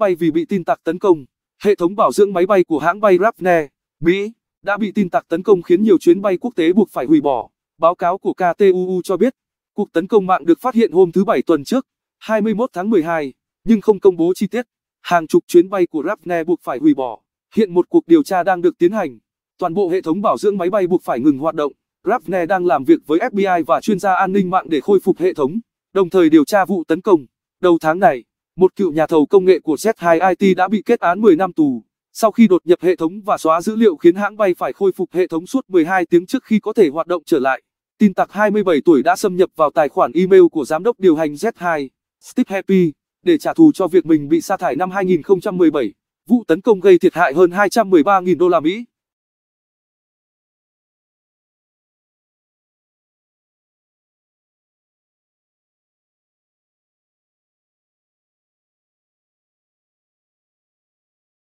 bay vì bị tin tặc tấn công. Hệ thống bảo dưỡng máy bay của hãng bay Rapne, Mỹ, đã bị tin tặc tấn công khiến nhiều chuyến bay quốc tế buộc phải hủy bỏ. Báo cáo của KTUU cho biết, cuộc tấn công mạng được phát hiện hôm thứ Bảy tuần trước, 21 tháng 12, nhưng không công bố chi tiết. Hàng chục chuyến bay của Rapne buộc phải hủy bỏ. Hiện một cuộc điều tra đang được tiến hành. Toàn bộ hệ thống bảo dưỡng máy bay buộc phải ngừng hoạt động. Rapne đang làm việc với FBI và chuyên gia an ninh mạng để khôi phục hệ thống, đồng thời điều tra vụ tấn công. Đầu tháng này, một cựu nhà thầu công nghệ của Z2 IT đã bị kết án 10 năm tù. Sau khi đột nhập hệ thống và xóa dữ liệu khiến hãng bay phải khôi phục hệ thống suốt 12 tiếng trước khi có thể hoạt động trở lại. Tin tặc 27 tuổi đã xâm nhập vào tài khoản email của giám đốc điều hành Z2, Steve Happy, để trả thù cho việc mình bị sa thải năm 2017. Vụ tấn công gây thiệt hại hơn 213.000 đô la Mỹ.